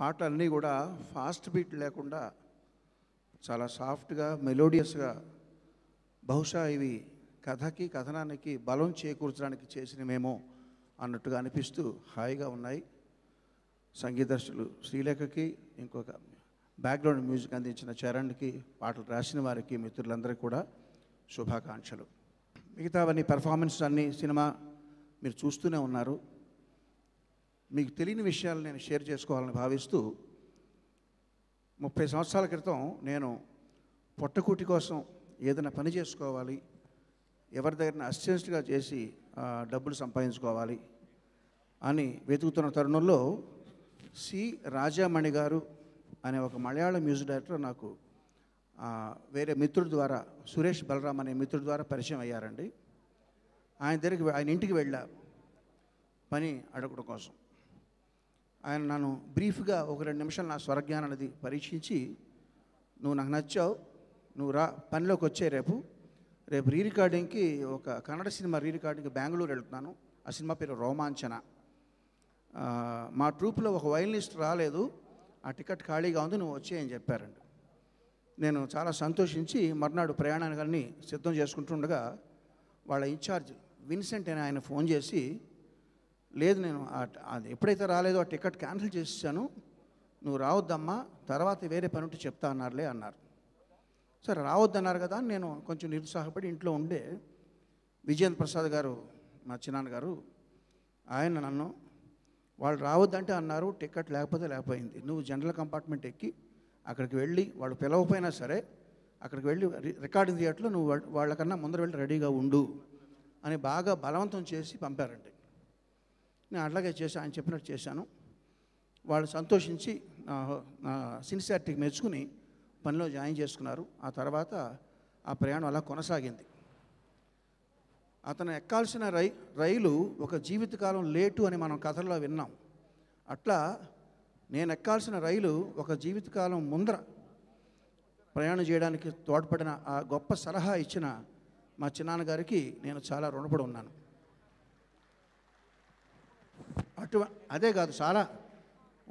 పాటలన్నీ కూడా fast beat లేకుండా చాలా సాఫ్ట్గా మెలోడియస్గా బహుశా ఇవి కథకి కథనానికి బలం చేకూర్చడానికి చేసినమేమో అన్నట్టుగా అనిపిస్తూ హాయిగా ఉన్నాయి సంగీత దర్శకులు శ్రీలేఖకి ఇంకొక బ్యాక్గ్రౌండ్ మ్యూజిక్ అందించిన చరణ్కి పాటలు రాసిన వారికి మిత్రులందరికీ కూడా శుభాకాంక్షలు మిగతావన్నీ పెర్ఫార్మెన్స్ అన్నీ సినిమా మీరు చూస్తూనే ఉన్నారు మీకు తెలియని విషయాలు నేను షేర్ చేసుకోవాలని భావిస్తూ ముప్పై సంవత్సరాల క్రితం నేను పొట్టకూటి కోసం ఏదైనా పని చేసుకోవాలి ఎవరి దగ్గర అసిస్టెంట్గా చేసి డబ్బులు సంపాదించుకోవాలి అని వెతుకుతున్న తరుణంలో సి రాజామణి గారు అనే ఒక మలయాళ మ్యూజిక్ డైరెక్టర్ నాకు వేరే మిత్రుడి ద్వారా సురేష్ బలరాం అనే మిత్రుడి ద్వారా పరిచయం అయ్యారండి ఆయన దగ్గరికి ఆయన ఇంటికి వెళ్ళా పని అడగడం కోసం ఆయన నన్ను బ్రీఫ్గా ఒక రెండు నిమిషాలు నా అనేది పరీక్షించి నువ్వు నాకు నచ్చావు నువ్వు రా పనిలోకి వచ్చే రేపు రేపు రీ రికార్డింగ్కి ఒక కన్నడ సినిమా రీ రికార్డింగ్కి బెంగళూరు వెళ్తున్నాను ఆ సినిమా పేరు రోమాంచన మా ట్రూప్లో ఒక వైలినిస్ట్ రాలేదు ఆ టికెట్ ఖాళీగా ఉంది నువ్వు వచ్చేయని చెప్పారండి నేను చాలా సంతోషించి మర్నాడు ప్రయాణాన్ని సిద్ధం చేసుకుంటుండగా వాళ్ళ ఇన్ఛార్జ్ విన్సెంట్ అని ఆయన ఫోన్ చేసి లేదు నేను అది ఎప్పుడైతే రాలేదో ఆ టికెట్ క్యాన్సిల్ చేసేసాను నువ్వు రావద్దమ్మా తర్వాత వేరే పని ఉంటే చెప్తా అన్నారులే అన్నారు సరే రావద్దన్నారు కదా నేను కొంచెం నిరుత్సాహపడి ఇంట్లో ఉండే విజయేంద్ర ప్రసాద్ గారు మా చిన్నాన్నగారు ఆయన నన్ను వాళ్ళు రావద్దంటే అన్నారు టికెట్ లేకపోతే లేకపోయింది నువ్వు జనరల్ కంపార్ట్మెంట్ ఎక్కి అక్కడికి వెళ్ళి వాళ్ళు పిలవకపోయినా సరే అక్కడికి వెళ్ళి రికార్డింగ్ థియేటర్లో నువ్వు వాళ్ళకన్నా ముందర వెళ్ళి రెడీగా ఉండు అని బాగా బలవంతం చేసి పంపారండి నేను అట్లాగే చేశాను ఆయన చెప్పినట్టు చేశాను వాళ్ళు సంతోషించి నా నా సిన్సియారిటీకి మెచ్చుకుని పనిలో జాయిన్ చేసుకున్నారు ఆ తర్వాత ఆ ప్రయాణం అలా కొనసాగింది అతను ఎక్కాల్సిన రై రైలు ఒక జీవితకాలం లేటు అని మనం కథల్లో విన్నాం అట్లా నేను ఎక్కాల్సిన రైలు ఒక జీవితకాలం ముందర ప్రయాణం చేయడానికి తోడ్పడిన ఆ గొప్ప సలహా ఇచ్చిన మా చిన్నాన్నగారికి నేను చాలా రుణపడి ఉన్నాను అటు అదే కాదు చాలా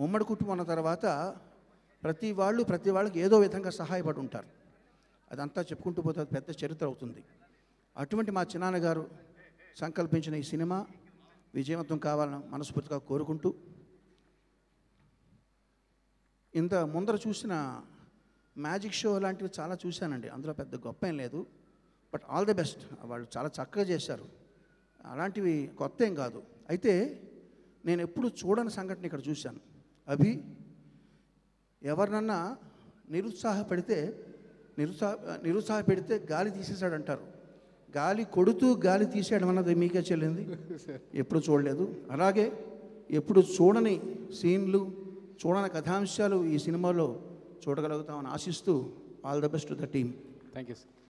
ఉమ్మడి కుటుంబం తర్వాత ప్రతి వాళ్ళు ప్రతి వాళ్ళకి ఏదో విధంగా సహాయపడి ఉంటారు అదంతా చెప్పుకుంటూ పోతే అది పెద్ద చరిత్ర అవుతుంది అటువంటి మా చిన్నాన్నగారు సంకల్పించిన ఈ సినిమా విజయవంతం కావాలని మనస్ఫూర్తిగా కోరుకుంటూ ఇంత ముందర చూసిన మ్యాజిక్ షో లాంటివి చాలా చూశానండి అందులో పెద్ద గొప్ప ఏం లేదు బట్ ఆల్ ది బెస్ట్ వాళ్ళు చాలా చక్కగా చేశారు అలాంటివి కొత్త ఏం కాదు అయితే నేను ఎప్పుడు చూడని సంఘటన ఇక్కడ చూశాను అభి ఎవరినన్నా నిరుత్సాహపడితే నిరుత్సాహ నిరుత్సాహపెడితే గాలి తీసేశాడు అంటారు గాలి కొడుతూ గాలి తీసేయడం అన్నది మీకే చెల్లింది ఎప్పుడు చూడలేదు అలాగే ఎప్పుడు చూడని సీన్లు చూడని కథాంశాలు ఈ సినిమాలో చూడగలుగుతామని ఆశిస్తూ all the best the team thank you sir